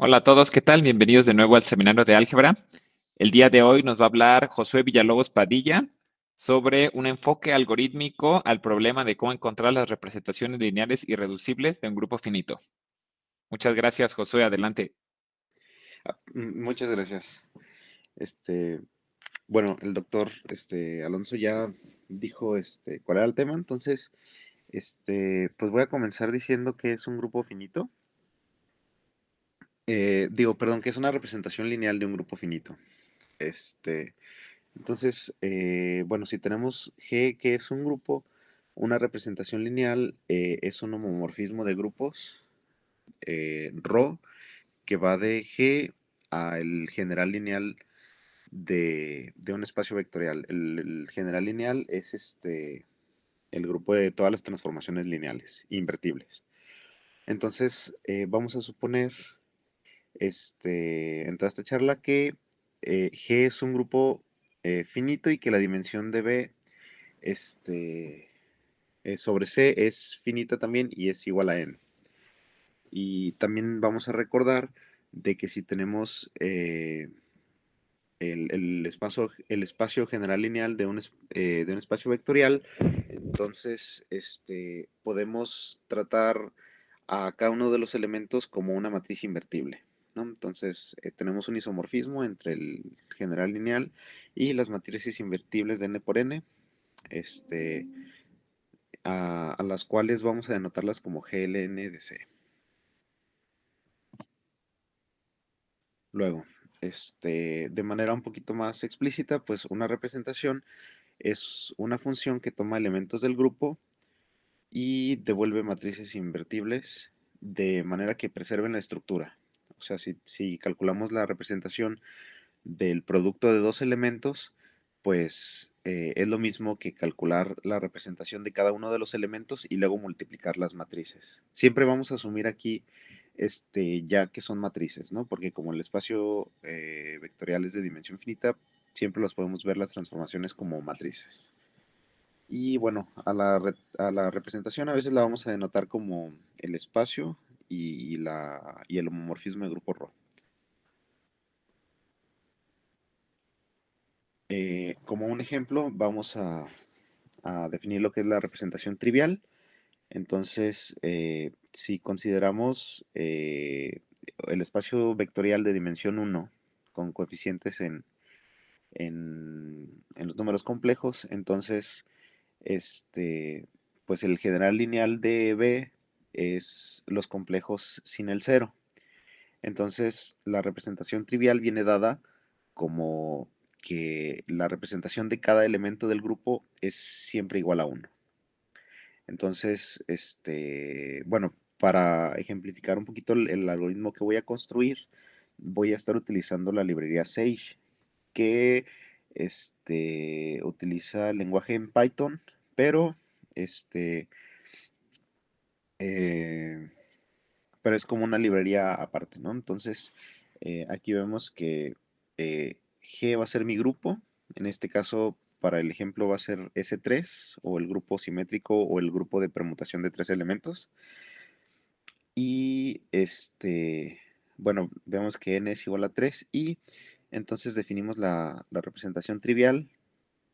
Hola a todos, ¿qué tal? Bienvenidos de nuevo al seminario de álgebra. El día de hoy nos va a hablar Josué Villalobos Padilla sobre un enfoque algorítmico al problema de cómo encontrar las representaciones lineales irreducibles de un grupo finito. Muchas gracias, Josué. Adelante. Ah, muchas gracias. Este, bueno, el doctor este, Alonso ya dijo este, cuál era el tema, entonces, este, pues voy a comenzar diciendo que es un grupo finito eh, digo, perdón, que es una representación lineal de un grupo finito. Este, entonces, eh, bueno, si tenemos G, que es un grupo, una representación lineal eh, es un homomorfismo de grupos, ρ, que va de G al general lineal de, un espacio vectorial. El, general lineal es este el grupo de todas las transformaciones lineales, invertibles. Entonces, vamos a suponer este, en toda esta charla que eh, G es un grupo eh, finito y que la dimensión de B este, eh, sobre C es finita también y es igual a n. Y también vamos a recordar de que si tenemos el, espacio, el espacio general lineal de un, espacio vectorial, entonces este, podemos tratar a cada uno de los elementos como una matriz invertible. Entonces, eh, tenemos un isomorfismo entre el general lineal y las matrices invertibles de n por n, este, a, las cuales vamos a denotarlas como GLN de C. Luego, este, de manera un poquito más explícita, pues una representación es una función que toma elementos del grupo y devuelve matrices invertibles de manera que preserven la estructura o sea, si, calculamos la representación del producto de dos elementos, pues eh, es lo mismo que calcular la representación de cada uno de los elementos y luego multiplicar las matrices. Siempre vamos a asumir aquí este, ya que son matrices, ¿no? Porque como el espacio eh, vectorial es de dimensión finita, siempre las podemos ver las transformaciones como matrices. Y bueno, a la, a la representación a veces la vamos a denotar como el espacio y, la, el homomorfismo de grupo ro eh, como un ejemplo, vamos a, definir lo que es la representación trivial. Entonces, eh, si consideramos eh, el espacio vectorial de dimensión 1 con coeficientes en, en, los números complejos, entonces, este, pues el general lineal de B es los complejos sin el cero. Entonces, la representación trivial viene dada como que la representación de cada elemento del grupo es siempre igual a 1. Entonces, este, bueno, para ejemplificar un poquito el, algoritmo que voy a construir, voy a estar utilizando la librería Sage, que este, utiliza lenguaje en Python, pero este, eh, pero es como una librería aparte, ¿no? Entonces, eh, aquí vemos que eh, G va a ser mi grupo. En este caso, para el ejemplo, va a ser S3 o el grupo simétrico o el grupo de permutación de tres elementos. Y este, bueno, vemos que n es igual a 3 y entonces definimos la representación trivial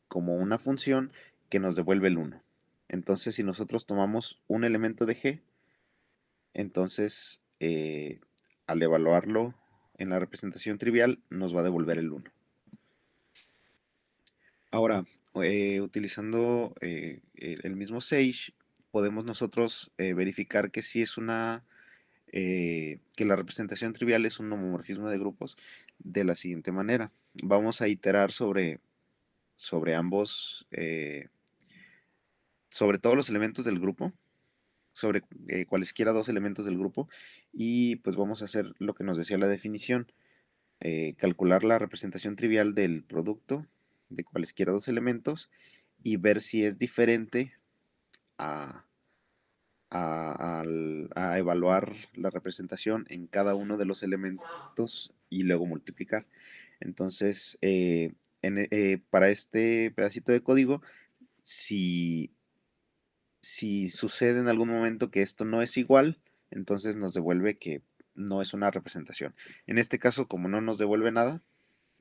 como una función que nos devuelve el 1. Entonces, si nosotros tomamos un elemento de G, entonces eh, al evaluarlo en la representación trivial nos va a devolver el 1. Ahora, eh, utilizando eh, el mismo Sage, podemos nosotros verificar que si es una... que la representación trivial es un homomorfismo de grupos de la siguiente manera. Vamos a iterar sobre, sobre ambos sobre todos los elementos del grupo, sobre eh, cualesquiera dos elementos del grupo, y pues vamos a hacer lo que nos decía la definición, eh, calcular la representación trivial del producto de cualesquiera dos elementos y ver si es diferente a, evaluar la representación en cada uno de los elementos y luego multiplicar. Entonces, eh, para este pedacito de código, si si sucede en algún momento que esto no es igual, entonces nos devuelve que no es una representación. En este caso, como no nos devuelve nada,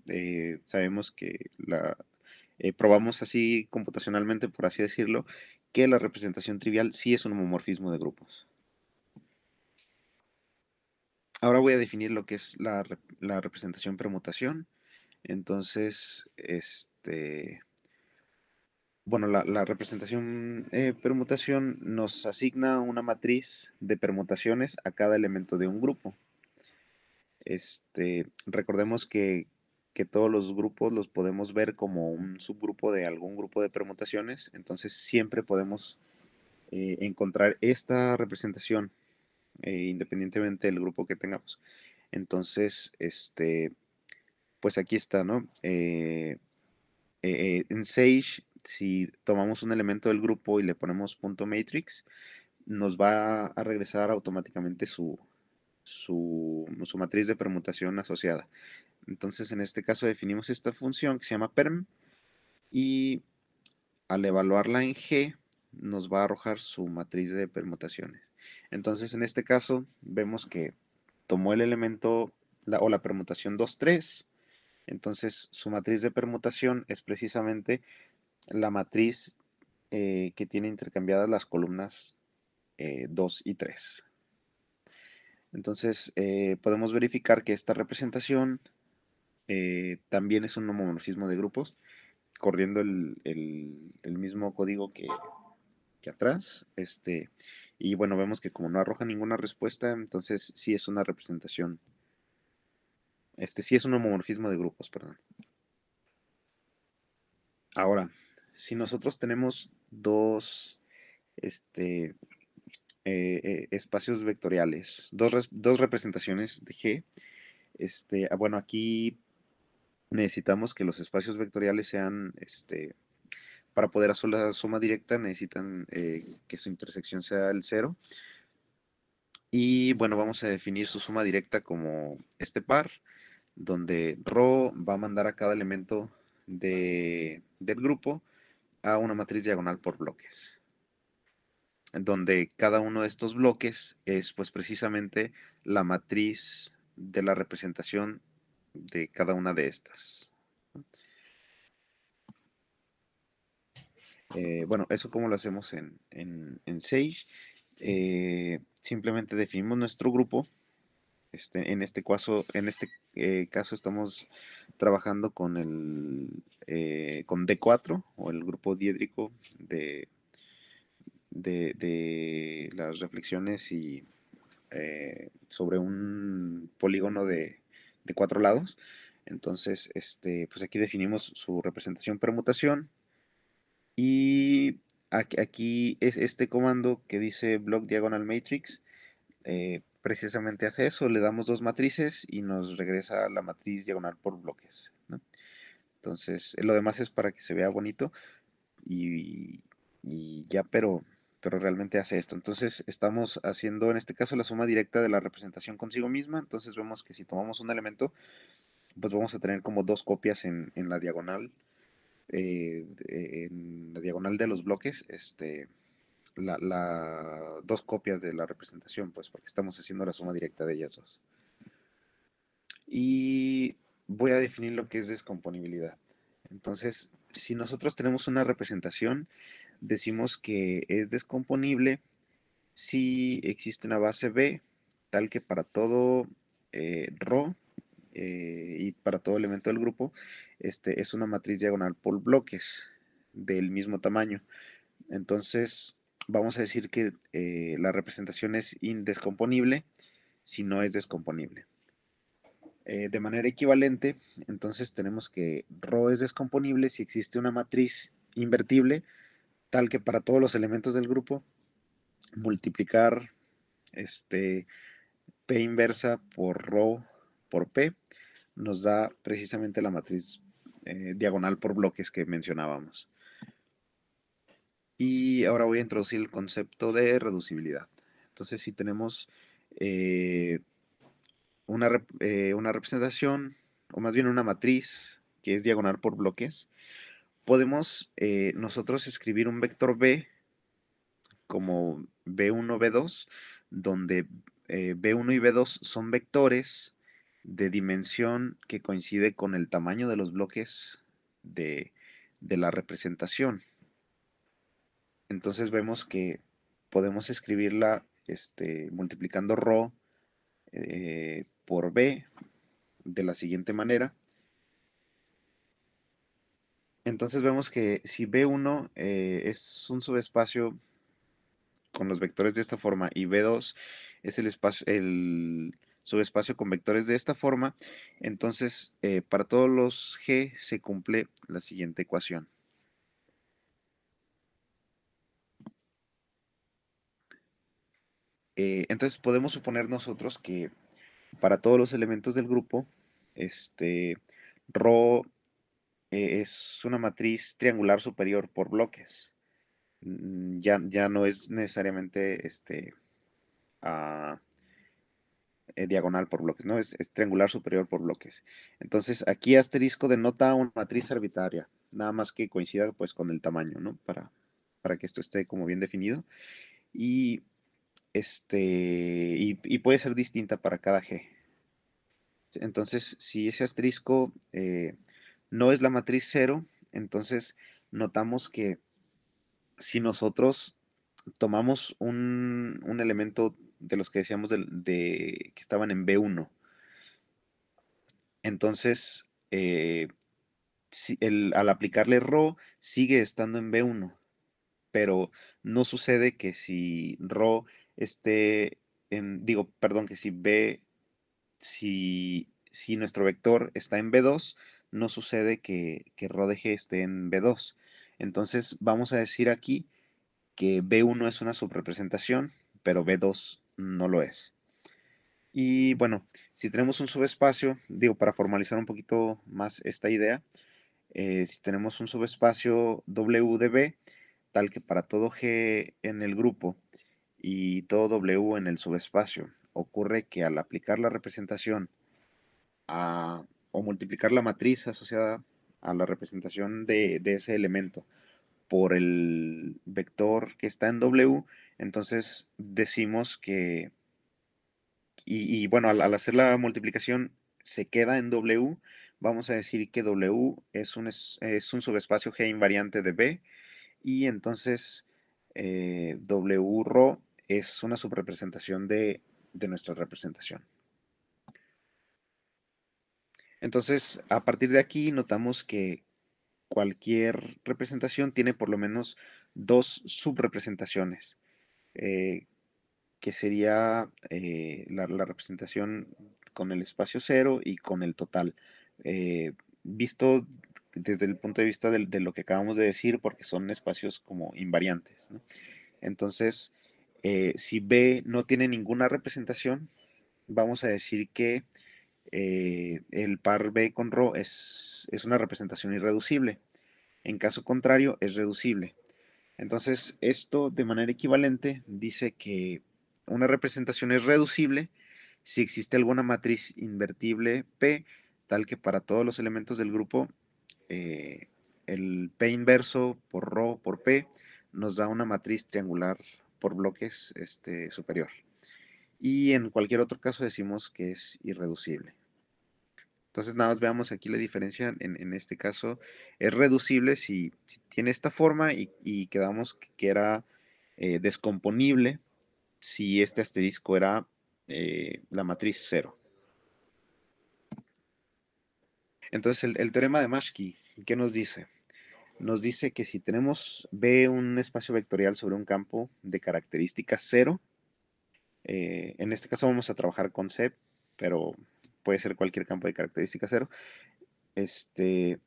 eh, sabemos que la, eh, probamos así computacionalmente, por así decirlo, que la representación trivial sí es un homomorfismo de grupos. Ahora voy a definir lo que es la, la representación permutación. Entonces, este, bueno, la, representación eh, permutación nos asigna una matriz de permutaciones a cada elemento de un grupo. Este, recordemos que, todos los grupos los podemos ver como un subgrupo de algún grupo de permutaciones, entonces siempre podemos eh, encontrar esta representación eh, independientemente del grupo que tengamos. Entonces, este, pues aquí está, ¿no? en Sage si tomamos un elemento del grupo y le ponemos punto matrix, nos va a regresar automáticamente su, su, matriz de permutación asociada. Entonces, en este caso definimos esta función que se llama perm y al evaluarla en G nos va a arrojar su matriz de permutaciones. Entonces, en este caso, vemos que tomó el elemento o la permutación 2, 3. Entonces, su matriz de permutación es precisamente la matriz eh, que tiene intercambiadas las columnas 2 eh, y 3. Entonces eh, podemos verificar que esta representación también es un homomorfismo de grupos, corriendo el, mismo código que, que atrás. Este, y bueno, vemos que como no arroja ninguna respuesta, entonces sí es una representación. Este sí es un homomorfismo de grupos, perdón. Ahora, si nosotros tenemos dos este, eh, eh, espacios vectoriales, dos, representaciones de G, este, ah, bueno, aquí necesitamos que los espacios vectoriales sean, este, para poder hacer la suma directa necesitan eh, que su intersección sea el cero. Y bueno, vamos a definir su suma directa como este par, donde Rho va a mandar a cada elemento de, del grupo a una matriz diagonal por bloques, donde cada uno de estos bloques es pues precisamente la matriz de la representación de cada una de estas. Eh, bueno, eso como lo hacemos en, Sage. Eh, simplemente definimos nuestro grupo este, en este caso, en este eh, caso estamos trabajando con el eh, con D4 o el grupo diédrico de, de, las reflexiones y eh, sobre un polígono de, cuatro lados. Entonces, este, pues aquí definimos su representación permutación. Y aquí, es este comando que dice block diagonal matrix precisamente hace eso, le damos dos matrices y nos regresa la matriz diagonal por bloques. Entonces, lo demás es para que se vea bonito y, ya, pero, pero realmente hace esto. Entonces, estamos haciendo en este caso la suma directa de la representación consigo misma. Entonces, vemos que si tomamos un elemento, pues vamos a tener como dos copias en, la diagonal, eh, en la diagonal de los bloques, este la, dos copias de la representación, pues, porque estamos haciendo la suma directa de ellas dos. Y voy a definir lo que es descomponibilidad. Entonces, si nosotros tenemos una representación, decimos que es descomponible si existe una base B, tal que para todo eh, eh y para todo elemento del grupo, este, es una matriz diagonal por bloques del mismo tamaño. Entonces, vamos a decir que eh, la representación es indescomponible si no es descomponible. Eh, de manera equivalente, entonces tenemos que rho es descomponible si existe una matriz invertible, tal que para todos los elementos del grupo, multiplicar este, P inversa por ρ por P nos da precisamente la matriz eh, diagonal por bloques que mencionábamos. Y ahora voy a introducir el concepto de reducibilidad. Entonces, si tenemos eh, eh, una, representación, o más bien una matriz, que es diagonal por bloques, podemos eh, nosotros escribir un vector B como B1, B2, donde B1 y B2 son vectores de dimensión que coincide con el tamaño de los bloques de la representación. Entonces vemos que podemos escribirla este, multiplicando ρ eh, por b de la siguiente manera. Entonces vemos que si B1 eh, es un subespacio con los vectores de esta forma y B2 es el, espacio, el subespacio con vectores de esta forma, entonces eh, para todos los G se cumple la siguiente ecuación. Eh, entonces podemos suponer nosotros que para todos los elementos del grupo, este, Rho e, es una matriz triangular superior por bloques. Mm, ya, ya no es necesariamente este, ah, eh, diagonal por bloques, ¿no? Es, triangular superior por bloques. Entonces, aquí asterisco denota una matriz arbitraria, nada más que coincida pues con el tamaño, ¿no? Para, para que esto esté como bien definido. Y este, y, puede ser distinta para cada G. Entonces, si ese asterisco eh, no es la matriz 0, entonces notamos que si nosotros tomamos un, elemento de los que decíamos de, que estaban en B1, entonces eh, al aplicarle Rho sigue estando en B1, pero no sucede que si Rho este, en, digo, perdón, que si B, si, si nuestro vector está en B2, no sucede que, que G esté en B2. Entonces vamos a decir aquí que B1 es una subrepresentación, pero B2 no lo es. Y bueno, si tenemos un subespacio, digo, para formalizar un poquito más esta idea, eh, si tenemos un subespacio W de B, tal que para todo G en el grupo y todo W en el subespacio. Ocurre que al aplicar la representación a, o multiplicar la matriz asociada a la representación de, ese elemento por el vector que está en W, entonces decimos que, y, bueno, al, hacer la multiplicación se queda en W, vamos a decir que W es un, es, un subespacio G invariante de B, y entonces W eh, rho es una subrepresentación de, de nuestra representación. Entonces, a partir de aquí notamos que cualquier representación tiene por lo menos dos subrepresentaciones, eh, que sería eh, la, representación con el espacio cero y con el total. Eh, visto desde el punto de vista de, lo que acabamos de decir, porque son espacios como invariantes. Entonces, eh, si B no tiene ninguna representación, vamos a decir que eh, el par B con Rho es, una representación irreducible. En caso contrario, es reducible. Entonces, esto de manera equivalente dice que una representación es reducible si existe alguna matriz invertible P, tal que para todos los elementos del grupo, eh, el P inverso por Rho por P nos da una matriz triangular por bloques este, superior. Y en cualquier otro caso decimos que es irreducible. Entonces nada más veamos aquí la diferencia. En, este caso es reducible si, tiene esta forma y, quedamos que era eh, descomponible si este asterisco era eh, la matriz cero. Entonces el, el teorema de Mashki, ¿qué nos dice? nos dice que si tenemos B un espacio vectorial sobre un campo de características 0, eh, en este caso vamos a trabajar con C, pero puede ser cualquier campo de características 0, este,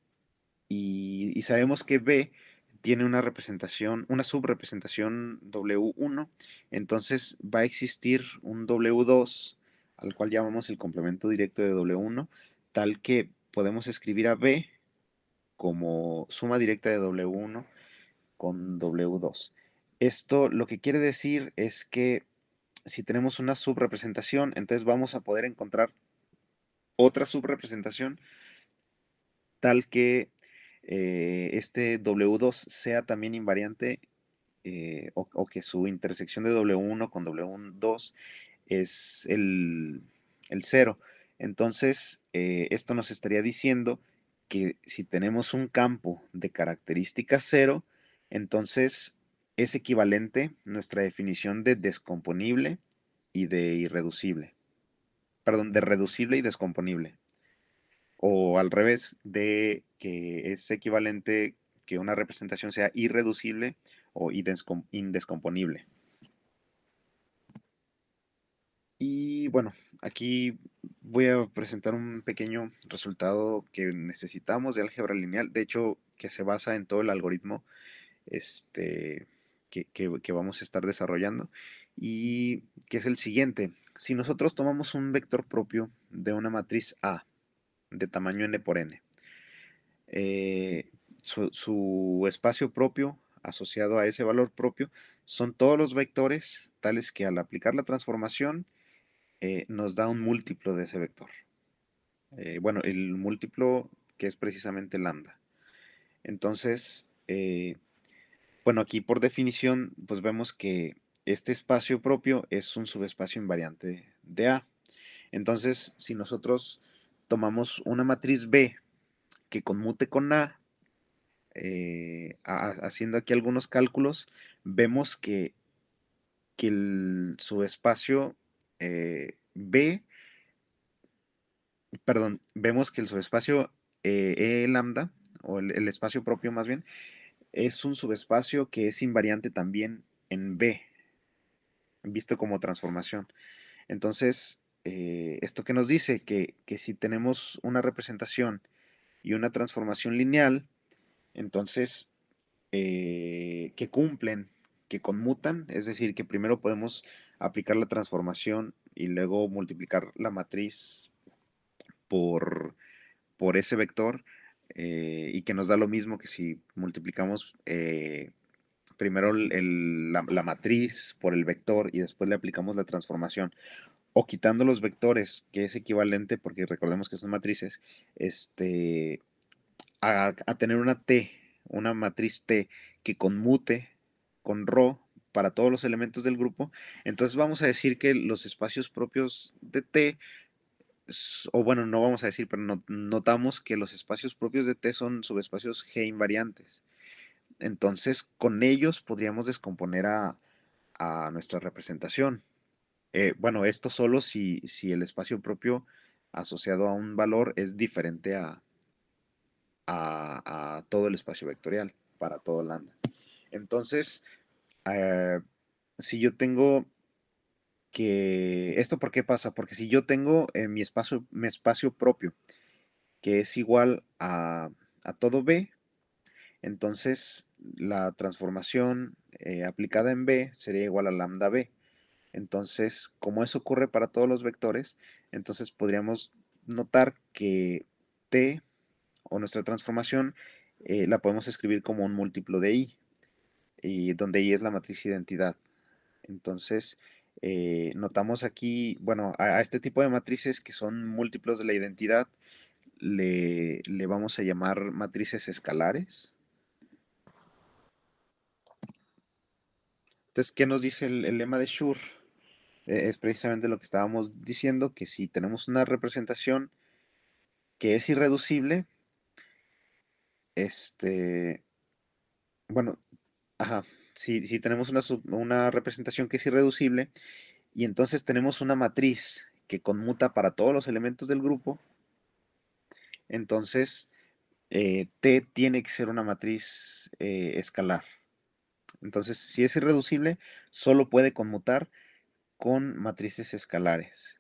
y, y sabemos que B tiene una representación, una subrepresentación W1, entonces va a existir un W2 al cual llamamos el complemento directo de W1, tal que podemos escribir a B como suma directa de W1 con W2. Esto lo que quiere decir es que si tenemos una subrepresentación, entonces vamos a poder encontrar otra subrepresentación tal que eh, este W2 sea también invariante eh, o, que su intersección de W1 con W2 es el, el cero. Entonces, eh, esto nos estaría diciendo que si tenemos un campo de característica cero, entonces es equivalente nuestra definición de descomponible y de irreducible. Perdón, de reducible y descomponible. O al revés, de que es equivalente que una representación sea irreducible o indescomponible. Y bueno, aquí voy a presentar un pequeño resultado que necesitamos de álgebra lineal, de hecho, que se basa en todo el algoritmo este, que, vamos a estar desarrollando y que es el siguiente. Si nosotros tomamos un vector propio de una matriz A de tamaño n por n, eh, su, espacio propio asociado a ese valor propio son todos los vectores tales que al aplicar la transformación eh, nos da un múltiplo de ese vector. Eh, bueno, el múltiplo que es precisamente lambda. Entonces, eh, bueno, aquí por definición, pues vemos que este espacio propio es un subespacio invariante de A. Entonces, si nosotros tomamos una matriz B que conmute con A, haciendo aquí algunos cálculos, vemos que, que el subespacio eh, B, perdón, vemos que el subespacio eh, E lambda, o el, espacio propio más bien, es un subespacio que es invariante también en B, visto como transformación. Entonces, eh, ¿esto que nos dice? Que, si tenemos una representación y una transformación lineal, entonces, que cumplen, que conmutan, es decir, que primero podemos aplicar la transformación y luego multiplicar la matriz por, por ese vector eh, y que nos da lo mismo que si multiplicamos eh, primero la, matriz por el vector y después le aplicamos la transformación. O quitando los vectores, que es equivalente, porque recordemos que son matrices, este, a, a tener una T, una matriz T que conmute con ρ para todos los elementos del grupo. Entonces vamos a decir que los espacios propios de T, o bueno, no vamos a decir, pero notamos que los espacios propios de T son subespacios G invariantes. Entonces con ellos podríamos descomponer a, a nuestra representación. Eh, bueno, esto solo si, si el espacio propio asociado a un valor es diferente a, a, a, todo el espacio vectorial para todo lambda. Entonces, eh, si yo tengo que... ¿Esto por qué pasa? Porque si yo tengo mi, espacio, mi espacio propio, que es igual a, todo B, entonces la transformación eh, aplicada en B sería igual a lambda B. Entonces, como eso ocurre para todos los vectores, entonces podríamos notar que T o nuestra transformación eh, la podemos escribir como un múltiplo de I y donde I es la matriz identidad. Entonces, eh, notamos aquí, bueno, a, este tipo de matrices que son múltiplos de la identidad, le, vamos a llamar matrices escalares. Entonces, ¿qué nos dice el, lema de Schur? E, es precisamente lo que estábamos diciendo, que si tenemos una representación que es irreducible, este, bueno, Ajá, si, tenemos una, representación que es irreducible y entonces tenemos una matriz que conmuta para todos los elementos del grupo, entonces eh, T tiene que ser una matriz eh, escalar. Entonces, si es irreducible, solo puede conmutar con matrices escalares.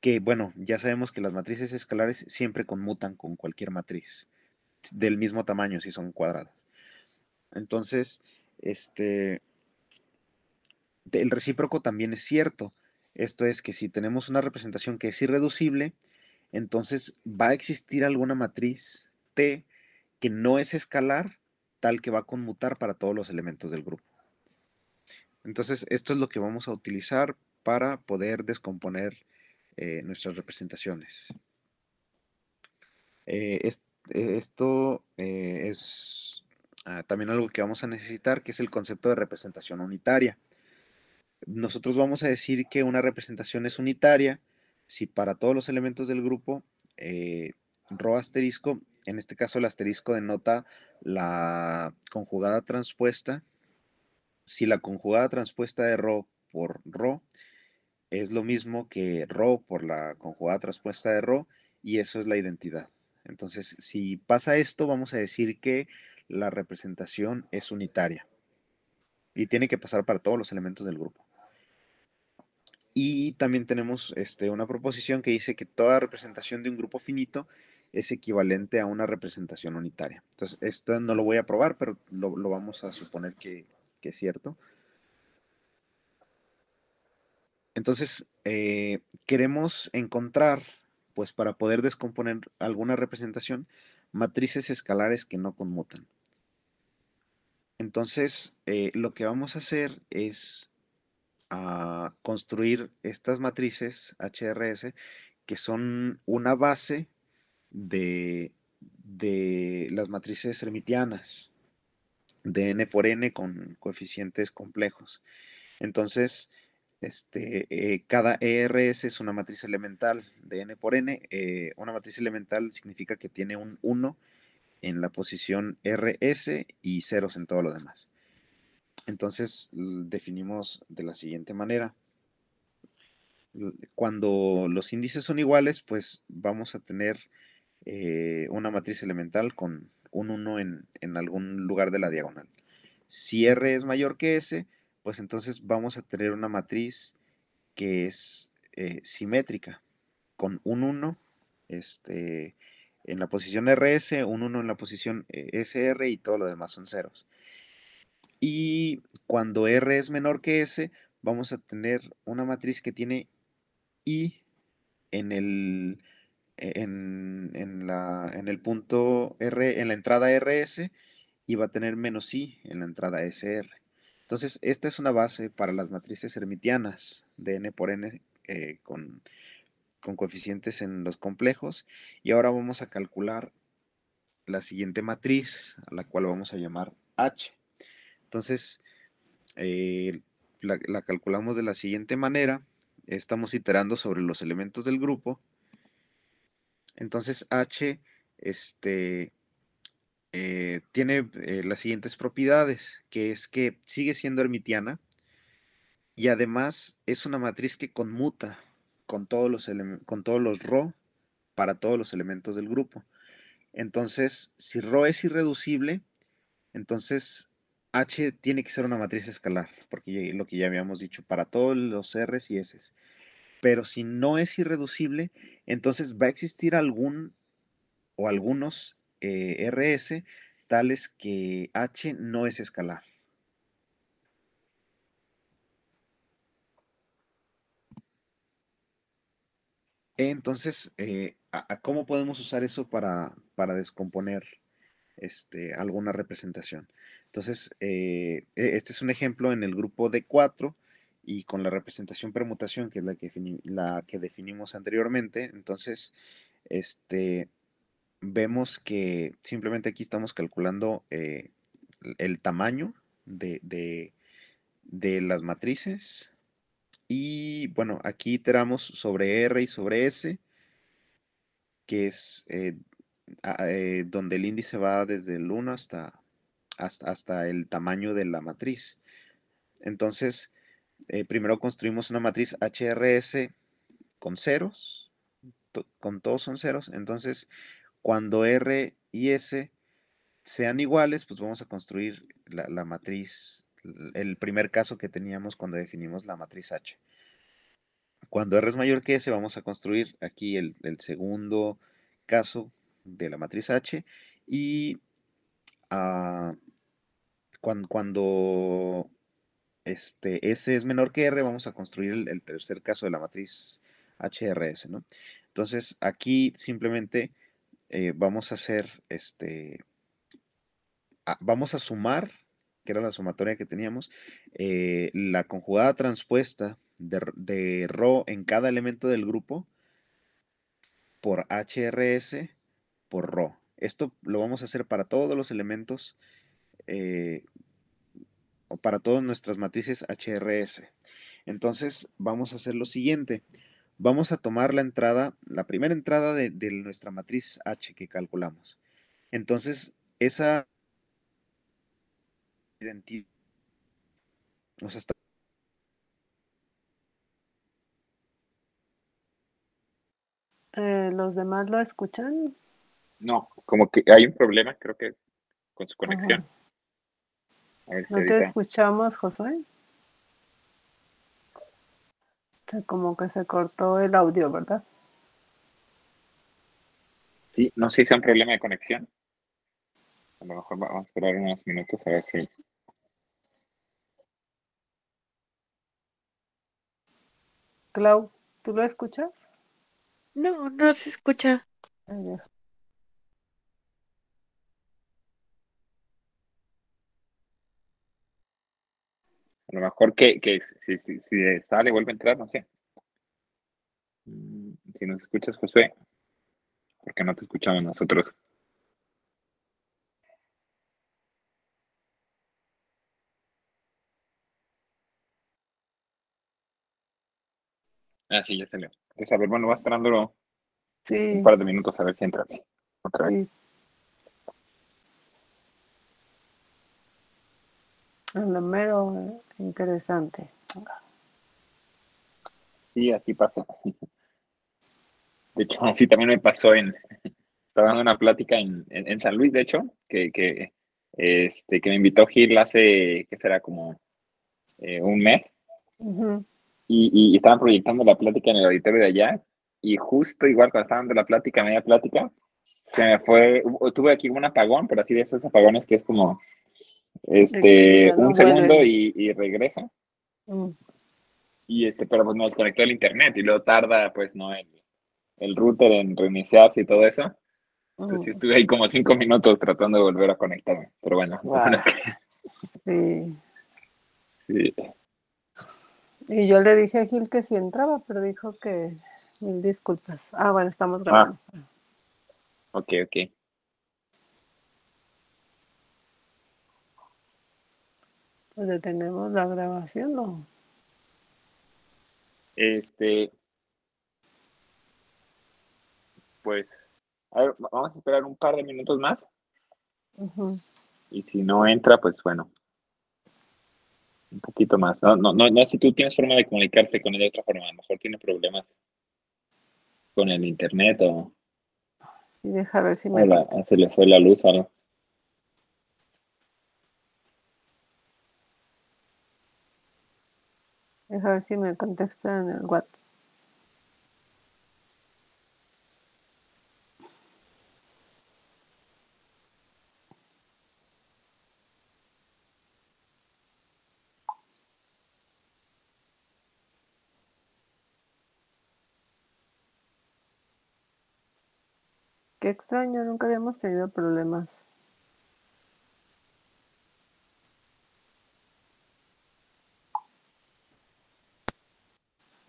Que bueno, ya sabemos que las matrices escalares siempre conmutan con cualquier matriz, del mismo tamaño si son cuadradas. Entonces, este, el recíproco también es cierto. Esto es que si tenemos una representación que es irreducible, entonces va a existir alguna matriz T que no es escalar, tal que va a conmutar para todos los elementos del grupo. Entonces, esto es lo que vamos a utilizar para poder descomponer eh, nuestras representaciones. Eh, esto eh, es también algo que vamos a necesitar, que es el concepto de representación unitaria. Nosotros vamos a decir que una representación es unitaria si para todos los elementos del grupo, eh, asterisco, en este caso el asterisco denota la conjugada transpuesta, si la conjugada transpuesta de ro por ro, es lo mismo que ro por la conjugada transpuesta de ro, y eso es la identidad. Entonces, si pasa esto, vamos a decir que la representación es unitaria y tiene que pasar para todos los elementos del grupo. Y también tenemos este, una proposición que dice que toda representación de un grupo finito es equivalente a una representación unitaria. Entonces, esto no lo voy a probar, pero lo, vamos a suponer que, es cierto. Entonces, eh, queremos encontrar, pues para poder descomponer alguna representación, matrices escalares que no conmutan. Entonces, eh, lo que vamos a hacer es ah, construir estas matrices HRS que son una base de, de las matrices hermitianas de n por n con coeficientes complejos. Entonces, este, eh, cada ERS es una matriz elemental de n por n. Eh, una matriz elemental significa que tiene un 1 en la posición e RS y ceros en todo lo demás. Entonces, definimos de la siguiente manera. Cuando los índices son iguales, pues vamos a tener eh, una matriz elemental con un 1 en, en algún lugar de la diagonal. Si R es mayor que S, pues entonces vamos a tener una matriz que es eh, simétrica, con un 1 este, en la posición RS, un 1 en la posición eh, SR y todo lo demás son ceros. Y cuando R es menor que S, vamos a tener una matriz que tiene I en el, en, en el punto R, en la entrada RS, y va a tener menos I en la entrada SR. Entonces, esta es una base para las matrices hermitianas de n por n eh, con, coeficientes en los complejos. Y ahora vamos a calcular la siguiente matriz, a la cual vamos a llamar H. Entonces, eh, la, la, calculamos de la siguiente manera. Estamos iterando sobre los elementos del grupo. Entonces, H este, eh, tiene eh, las siguientes propiedades, que es que sigue siendo hermitiana y además es una matriz que conmuta con todos los, con todos los para todos los elementos del grupo. Entonces, si Rho es irreducible, entonces H tiene que ser una matriz escalar, porque lo que ya habíamos dicho, para todos los R y S. Pero si no es irreducible, entonces va a existir algún o algunos eh, RS tales que H no es escalar. Entonces, eh, ¿cómo podemos usar eso para, para descomponer este, alguna representación? Entonces, eh, e, este es un ejemplo en el grupo d 4 y con la representación permutación, que es la que, la que definimos anteriormente. Entonces, este, vemos que simplemente aquí estamos calculando eh, el tamaño de, las matrices. Y bueno, aquí iteramos sobre R y sobre S, que es eh, eh, donde el índice va desde el 1 hasta, hasta, el tamaño de la matriz. Entonces, primero construimos una matriz HRS con ceros, con todos son ceros. Entonces, cuando R y S sean iguales, pues vamos a construir la, matriz, el primer caso que teníamos cuando definimos la matriz H. Cuando R es mayor que S, vamos a construir aquí el, segundo caso de la matriz H. Y ah, cuando, este, S es menor que R, vamos a construir el, tercer caso de la matriz HRS, Entonces, aquí simplemente eh, vamos a hacer, este, vamos a sumar, que era la sumatoria que teníamos, eh, la conjugada transpuesta de, de Rho en cada elemento del grupo por HRS por Rho. Esto lo vamos a hacer para todos los elementos eh, o para todas nuestras matrices HRS. Entonces vamos a hacer lo siguiente vamos a tomar la entrada, la primera entrada de, nuestra matriz H que calculamos. Entonces, esa eh, ¿Los demás lo escuchan? No, como que hay un problema, creo que con su conexión. ¿No te escuchamos, José? como que se cortó el audio, ¿verdad? Sí, no sé si es un problema de conexión. A lo mejor vamos a esperar unos minutos a ver si. Clau, ¿tú lo escuchas? No, no se escucha. Ay, A lo mejor que, si, si, sale, vuelve a entrar, no sé. Mm, si nos escuchas, José, porque no te escuchamos nosotros. Ah, sí, ya salió. Esa a ver, bueno, va esperándolo sí. un par de minutos a ver si entra otra vez. Eh. Interesante. Sí, así pasa. De hecho, así también me pasó en, estaba dando una plática en, en, San Luis, de hecho, que, que, este, que me invitó Gil hace, ¿qué será como eh, un mes. y, y, estaban proyectando la plática en el auditorio de allá. Y justo igual cuando estaban dando la plática, media plática, se me fue, tuve aquí un apagón, pero así de esos apagones que es como este, un segundo y, regresa. Mm. Y este, pero pues no conectó el internet y luego tarda, pues, no, el, el router en reiniciarse y todo eso. Entonces mm. estuve ahí como cinco minutos tratando de volver a conectarme, pero bueno, bueno es que... Sí. Sí. Y yo le dije a Gil que sí entraba, pero dijo que mil disculpas. Ah, bueno, estamos ah. grabando. Ok, ok. ¿Detenemos pues, la grabación no? Este. Pues. A ver, vamos a esperar un par de minutos más. Y si no entra, pues bueno. Un poquito más. No, no, no, si tú tienes forma de comunicarte con él de otra forma. A lo mejor tiene problemas con el internet o. Sí, deja ver si me. se le fue la luz o A ver si me contesta en el WhatsApp. Qué extraño, nunca habíamos tenido problemas.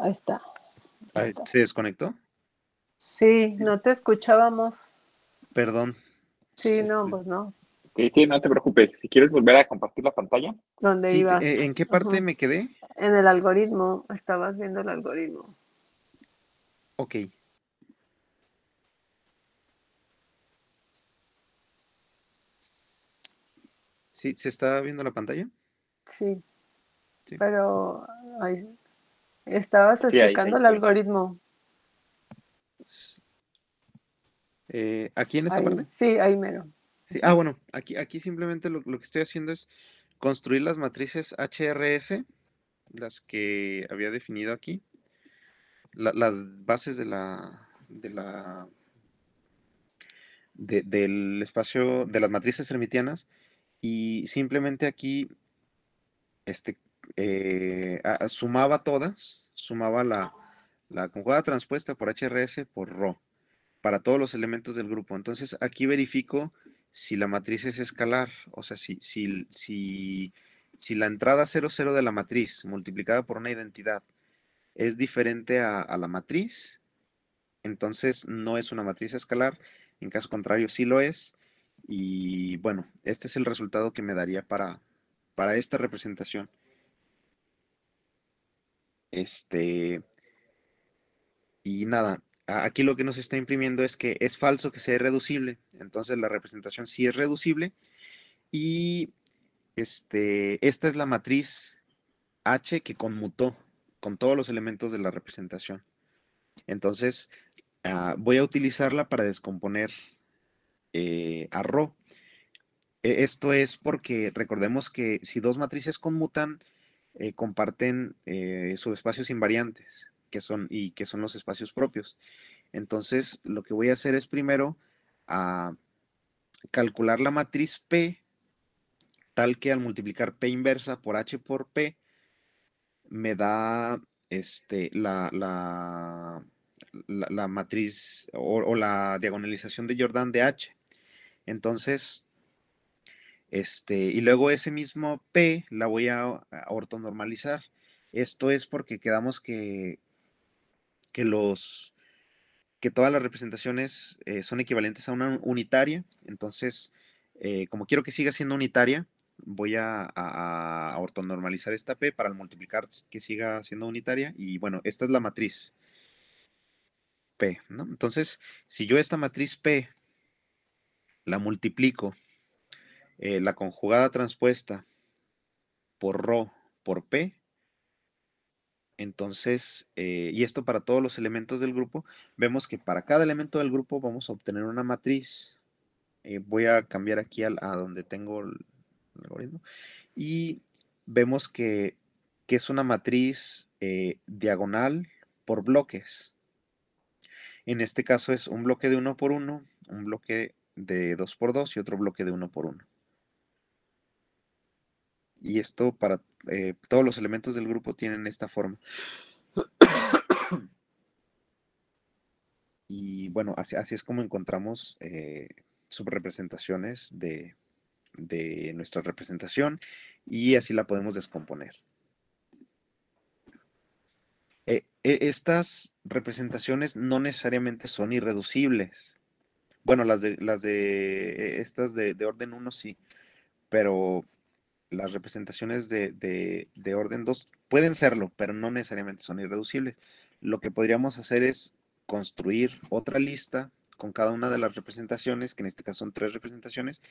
Ahí está. ¿Se desconectó? Sí, no te escuchábamos. Perdón. Sí, no, pues no. Sí, no te preocupes. Si quieres volver a compartir la pantalla. ¿Dónde iba? Eh, ¿En qué parte me quedé? En el algoritmo. Estabas viendo el algoritmo. Ok. ¿Sí, ¿Se está viendo la pantalla? Sí. sí. Pero ay, Estabas explicando el algoritmo. Eh, ¿Aquí en esta parte? Sí, ahí mero. ah, bueno, aquí, aquí simplemente lo, que estoy haciendo es construir las matrices HRS, las que había definido aquí, las bases de la, de la del espacio de las matrices hermitianas y simplemente aquí este, eh, sumaba todas, sumaba la, conjugada transpuesta por HRS por RO para todos los elementos del grupo. Entonces aquí verifico si la matriz es escalar, o sea, si, la entrada 00 de la matriz multiplicada por una identidad es diferente a, la matriz, entonces no es una matriz escalar, en caso contrario sí lo es, y bueno, este es el resultado que me daría para, para esta representación. Este, y nada, aquí lo que nos está imprimiendo es que es falso que sea irreducible, entonces la representación sí es reducible y este, esta es la matriz H que conmutó con todos los elementos de la representación. Entonces ah, voy a utilizarla para descomponer eh, a Rho. E, esto es porque recordemos que si dos matrices conmutan, eh, comparten eh, subespacios invariantes que son, y que son los espacios propios. Entonces, lo que voy a hacer es primero a ah, calcular la matriz P, tal que al multiplicar P inversa por H por P, me da este, la, la, la, matriz o, la diagonalización de Jordan de H. Entonces, este, y luego ese mismo P la voy a, ortonormalizar. Esto es porque quedamos que, que los que todas las representaciones eh, son equivalentes a una unitaria. Entonces, eh, como quiero que siga siendo unitaria, voy a, a, ortonormalizar esta P para multiplicar que siga siendo unitaria. Y bueno, esta es la matriz P. Entonces, si yo esta matriz P la multiplico eh, la conjugada transpuesta por ρ por P, entonces, eh, y esto para todos los elementos del grupo, vemos que para cada elemento del grupo vamos a obtener una matriz. Eh, voy a cambiar aquí a, donde tengo el, algoritmo. Y vemos que, es una matriz diagonal por bloques. En este caso es un bloque de 1 por 1, un bloque de 2 por 2 y otro bloque de 1 por 1 y esto para eh, todos los elementos del grupo tienen esta forma. y bueno, así, es como encontramos eh, subrepresentaciones de, nuestra representación y así la podemos descomponer. Eh, e, estas representaciones no necesariamente son irreducibles. Bueno, las de, las de e, estas de, de orden 1 sí, pero las representaciones de, orden 2 pueden serlo, pero no necesariamente son irreducibles. Lo que podríamos hacer es construir otra lista con cada una de las representaciones, que en este caso son tres representaciones,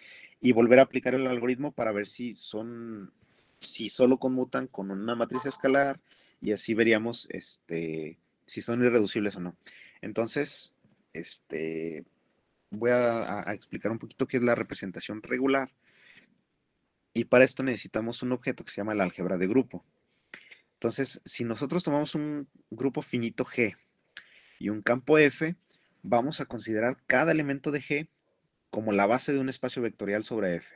y volver a aplicar el algoritmo para ver si son, si solo conmutan con una matriz escalar, y así veríamos este, si son irreducibles o no. Entonces, este, voy a, a explicar un poquito qué es la representación regular. Y para esto necesitamos un objeto que se llama el álgebra de grupo. Entonces, si nosotros tomamos un grupo finito G y un campo F, vamos a considerar cada elemento de G como la base de un espacio vectorial sobre F.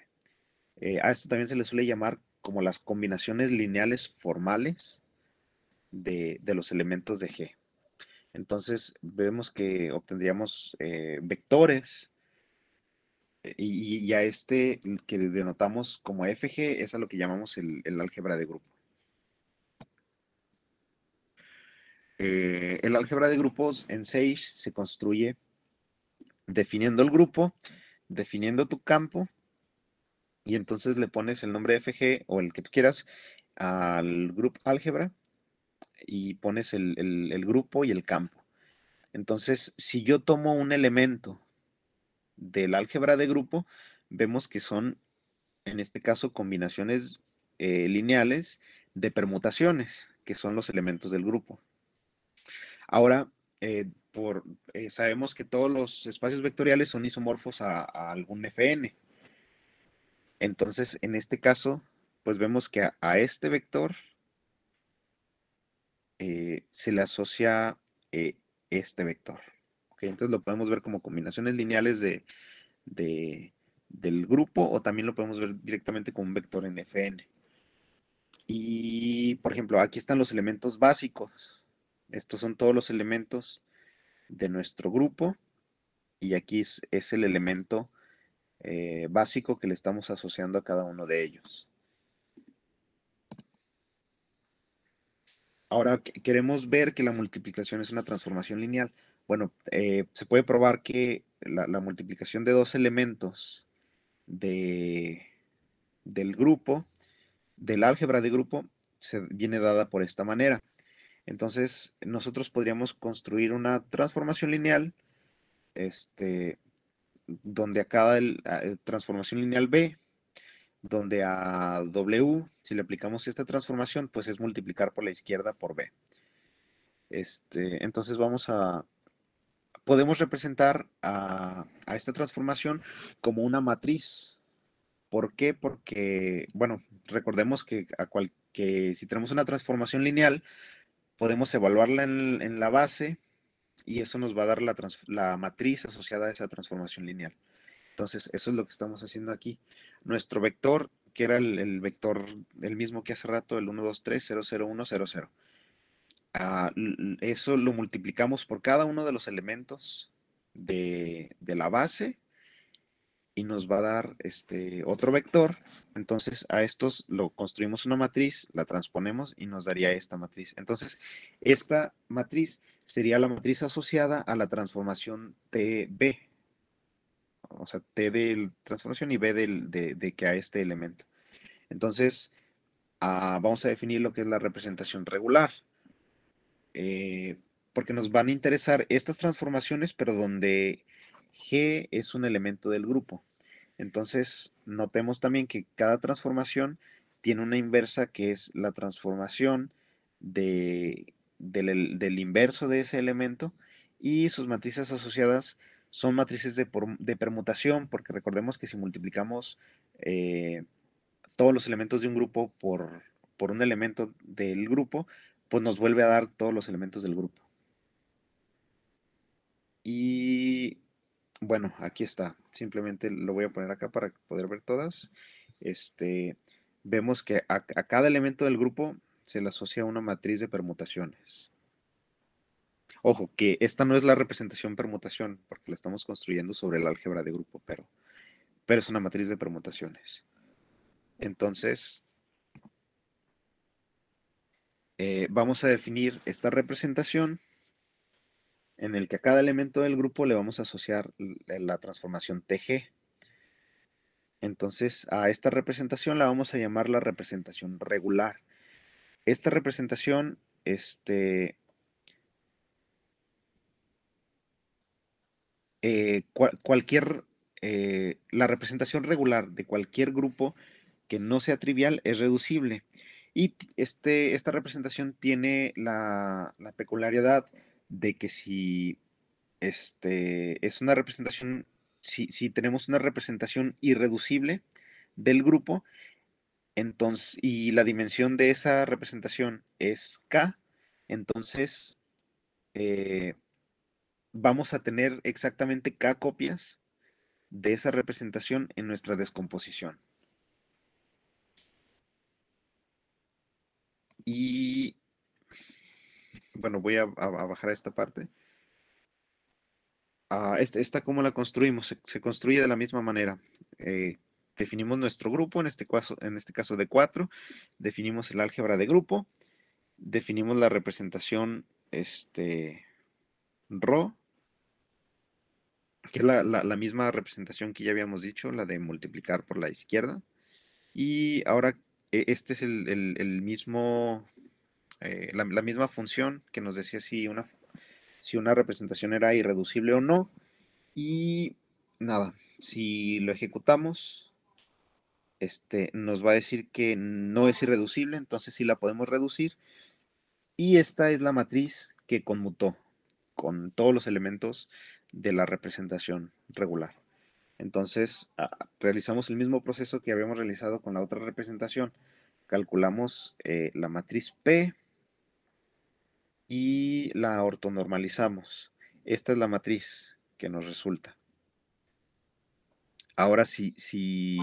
Eh, a esto también se le suele llamar como las combinaciones lineales formales de, los elementos de G. Entonces, vemos que obtendríamos eh, vectores eh, y, a este que denotamos como FG es a lo que llamamos el, álgebra de grupo. Eh, el álgebra de grupos en Sage se construye definiendo el grupo, definiendo tu campo, y entonces le pones el nombre FG o el que tú quieras al grupo álgebra y pones el grupo y el campo. Entonces, si yo tomo un elemento del álgebra de grupo, vemos que son, en este caso, combinaciones eh, lineales de permutaciones, que son los elementos del grupo. Ahora, eh, por, eh, sabemos que todos los espacios vectoriales son isomorfos a, algún FN. Entonces, en este caso, pues vemos que a este vector se le asocia este vector entonces lo podemos ver como combinaciones lineales de, del grupo o también lo podemos ver directamente como un vector en Fn. Y, por ejemplo, aquí están los elementos básicos. Estos son todos los elementos de nuestro grupo y aquí es, el elemento eh, básico que le estamos asociando a cada uno de ellos. Ahora queremos ver que la multiplicación es una transformación lineal. Bueno, eh, se puede probar que la, multiplicación de dos elementos de, del grupo, del álgebra de grupo, se viene dada por esta manera. Entonces, nosotros podríamos construir una transformación lineal, este, donde a cada eh, transformación lineal B, donde a W, si le aplicamos esta transformación, pues es multiplicar por la izquierda por B. Este, entonces vamos a podemos representar a, esta transformación como una matriz. ¿Por qué? Porque, bueno, recordemos que, a si tenemos una transformación lineal, podemos evaluarla en, la base y eso nos va a dar la, matriz asociada a esa transformación lineal. Entonces, eso es lo que estamos haciendo aquí. Nuestro vector, que era el, el vector, el mismo que hace rato, el 1, 2, 3, 0, 0, 1, 0, 0. Ah, eso lo multiplicamos por cada uno de los elementos de, la base y nos va a dar este otro vector. Entonces a estos lo construimos una matriz, la transponemos y nos daría esta matriz. Entonces esta matriz sería la matriz asociada a la transformación TB. O sea, T de transformación y B de, que a este elemento. Entonces, ah, vamos a definir lo que es la representación regular. Eh, porque nos van a interesar estas transformaciones, pero donde G es un elemento del grupo. Entonces, notemos también que cada transformación tiene una inversa que es la transformación del, inverso de ese elemento y sus matrices asociadas son matrices de, permutación, porque recordemos que si multiplicamos eh, todos los elementos de un grupo por un elemento del grupo, pues nos vuelve a dar todos los elementos del grupo. Y bueno, aquí está. Simplemente lo voy a poner acá para poder ver todas. Este, vemos que a, cada elemento del grupo se le asocia una matriz de permutaciones. Ojo, que esta no es la representación permutación, porque la estamos construyendo sobre el álgebra de grupo, pero, pero es una matriz de permutaciones. Entonces, eh, vamos a definir esta representación en el que a cada elemento del grupo le vamos a asociar la transformación TG. Entonces, a esta representación la vamos a llamar la representación regular. Esta representación, este, eh, cualquier, eh, la representación regular de cualquier grupo que no sea trivial es reducible. Y este, esta representación tiene la, peculiaridad de que si este, es una representación, si, tenemos una representación irreducible del grupo, entonces, y la dimensión de esa representación es K, entonces eh, vamos a tener exactamente K copias de esa representación en nuestra descomposición. Y bueno, voy a, bajar a esta parte. Ah, este, esta, cómo la construimos, se, construye de la misma manera. Eh, definimos nuestro grupo, en este, caso, en este caso de 4. definimos el álgebra de grupo, definimos la representación este, ro. que es la, la misma representación que ya habíamos dicho, la de multiplicar por la izquierda. Y ahora e, este es el, mismo, eh, la, misma función que nos decía si una, si una representación era irreducible o no. Y nada, si lo ejecutamos, este, nos va a decir que no es irreducible, entonces sí la podemos reducir. Y esta es la matriz que conmutó con todos los elementos de la representación regular. Entonces, realizamos el mismo proceso que habíamos realizado con la otra representación. Calculamos eh, la matriz P y la ortonormalizamos. Esta es la matriz que nos resulta. Ahora, si, si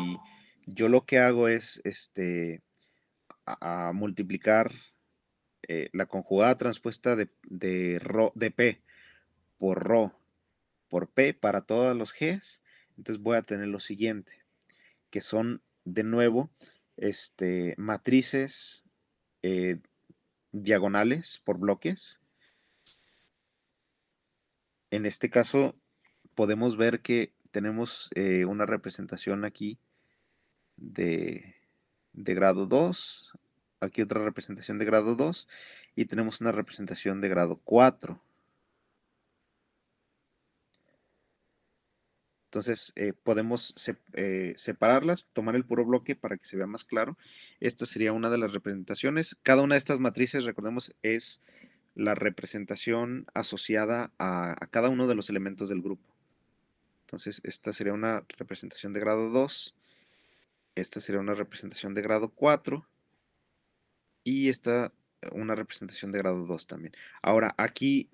yo lo que hago es este, multiplicar eh, la conjugada transpuesta de, de, de P por Rho por P para todos los Gs, entonces voy a tener lo siguiente, que son de nuevo este, matrices eh, diagonales por bloques. En este caso podemos ver que tenemos eh, una representación aquí de, de grado 2, aquí otra representación de grado 2 y tenemos una representación de grado 4. Entonces eh, podemos eh, separarlas, tomar el puro bloque para que se vea más claro. Esta sería una de las representaciones. Cada una de estas matrices, recordemos, es la representación asociada a, cada uno de los elementos del grupo. Entonces, esta sería una representación de grado 2, esta sería una representación de grado 4 y esta una representación de grado 2 también. Ahora, aquí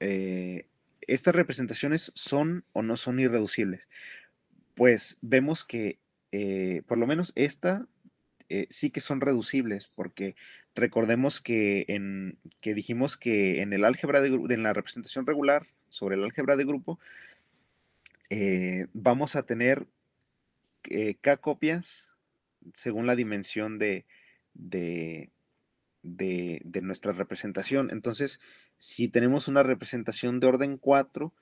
eh, estas representaciones son o no son irreducibles. Pues vemos que eh, por lo menos esta eh, sí que son reducibles, porque recordemos que, en, que dijimos que en el álgebra de en la representación regular sobre el álgebra de grupo, eh, vamos a tener K copias según la dimensión de, de, de, de nuestra representación. Entonces, si tenemos una representación de orden 4,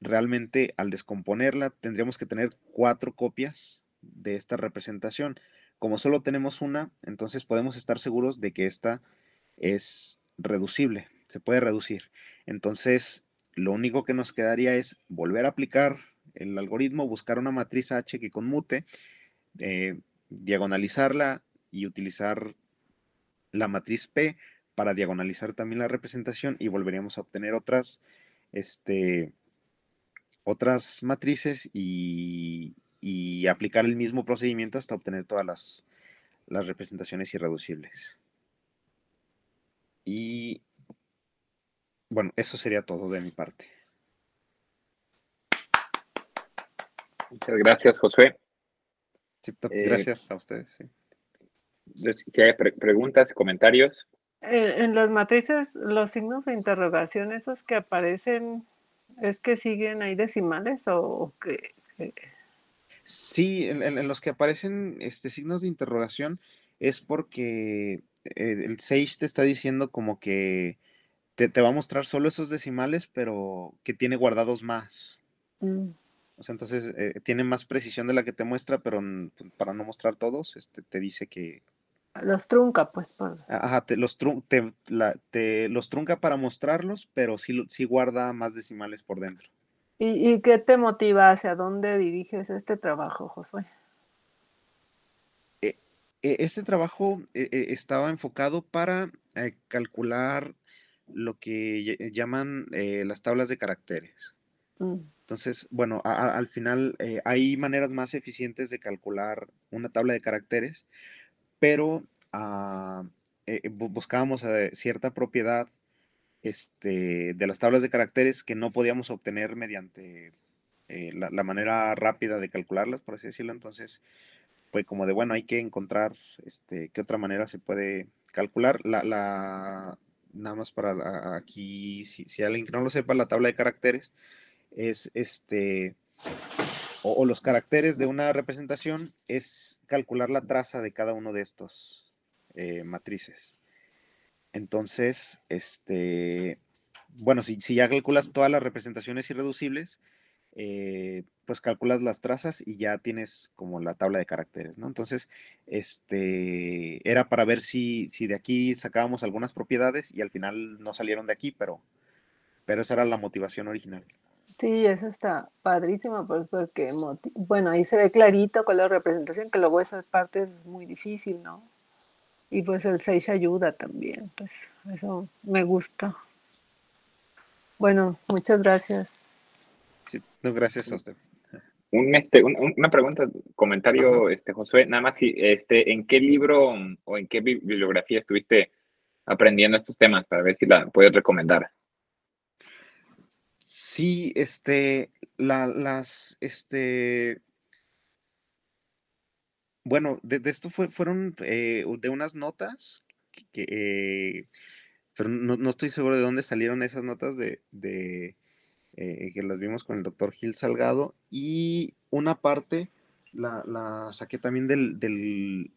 realmente al descomponerla tendríamos que tener cuatro copias de esta representación. Como solo tenemos una, entonces podemos estar seguros de que esta es reducible, se puede reducir. Entonces, lo único que nos quedaría es volver a aplicar el algoritmo, buscar una matriz H que conmute, eh, diagonalizarla y utilizar la matriz P para diagonalizar también la representación y volveríamos a obtener otras, este, otras matrices y, aplicar el mismo procedimiento hasta obtener todas las, representaciones irreducibles. Y bueno, eso sería todo de mi parte. Muchas gracias, José. Eh, gracias a ustedes. Si hay preguntas, comentarios. Eh, en, las matrices, los signos de interrogación, esos que aparecen, ¿es que siguen ahí decimales o, qué? Sí, en, los que aparecen este, signos de interrogación es porque eh, el Sage te está diciendo como que te, va a mostrar solo esos decimales, pero que tiene guardados más. Mm. O sea, entonces eh, tiene más precisión de la que te muestra, pero pues, para no mostrar todos, este, te dice que los trunca, pues. Ajá, te, los, trunca para mostrarlos, pero sí, guarda más decimales por dentro. ¿Y, qué te motiva? ¿Hacia dónde diriges este trabajo, Josué? Eh, eh, este trabajo eh, estaba enfocado para calcular lo que llaman las tablas de caracteres. Mm. Entonces, bueno, al final hay maneras más eficientes de calcular una tabla de caracteres, pero ah, eh, eh, buscábamos eh, cierta propiedad este, de las tablas de caracteres que no podíamos obtener mediante la, manera rápida de calcularlas, por así decirlo. Entonces, pues como de, bueno, hay que encontrar este, qué otra manera se puede calcular. La, nada más para aquí, si, si, alguien que no lo sepa, la tabla de caracteres es este o, los caracteres de una representación es calcular la traza de cada uno de estos eh, matrices. Entonces, este, bueno, si, ya calculas todas las representaciones irreducibles, eh, pues calculas las trazas y ya tienes como la tabla de caracteres, ¿no? Entonces, este, era para ver si, si de aquí sacábamos algunas propiedades y al final no salieron de aquí, pero, pero esa era la motivación original. Sí, eso está padrísimo pues, porque, bueno, ahí se ve clarito con la representación que luego esas partes es muy difícil, ¿no? Y pues el 6 ayuda también, pues eso me gusta. Bueno, muchas gracias. Sí, no, gracias a usted. Un, este, una pregunta, comentario, este, Josué, nada más, si, este, ¿en qué libro o en qué bibliografía estuviste aprendiendo estos temas para ver si la puedes recomendar? Sí, este, las, este, bueno, de, esto fueron eh, de unas notas que, eh, pero no, estoy seguro de dónde salieron esas notas de, eh, que las vimos con el doctor Gil Salgado y una parte la, saqué también del, del,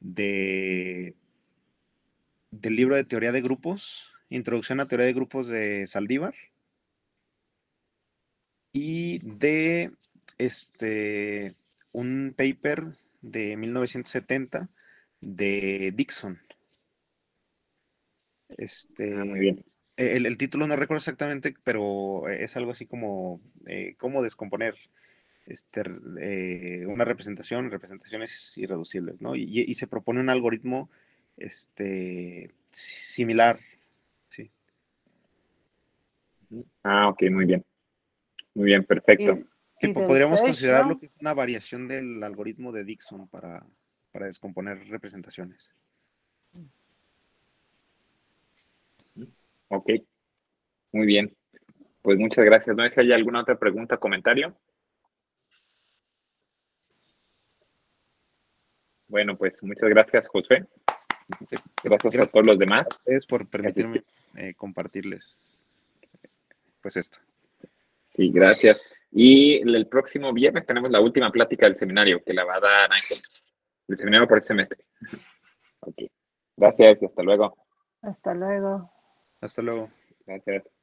del libro de teoría de grupos, Introducción a teoría de grupos de Saldívar y de este, un paper de 1970 de Dixon. Este, ah, muy bien. El, título no recuerdo exactamente, pero es algo así como eh, cómo descomponer este, eh, una representación, representaciones irreducibles, ¿no? Y, se propone un algoritmo este, similar. Sí. Ah, ok, muy bien. Muy bien, perfecto. podríamos considerarlo lo que es una variación del algoritmo de Dixon para, descomponer representaciones. Ok, muy bien. Pues muchas gracias. No sé si hay alguna otra pregunta, comentario. Bueno, pues muchas gracias, José. Gracias, a todos los demás. Es por permitirme eh, compartirles pues esto. Sí, gracias. Y el próximo viernes tenemos la última plática del seminario que la va a dar Ángel. El seminario por el este semestre. Ok. Gracias y hasta luego. Hasta luego. Hasta luego. Gracias.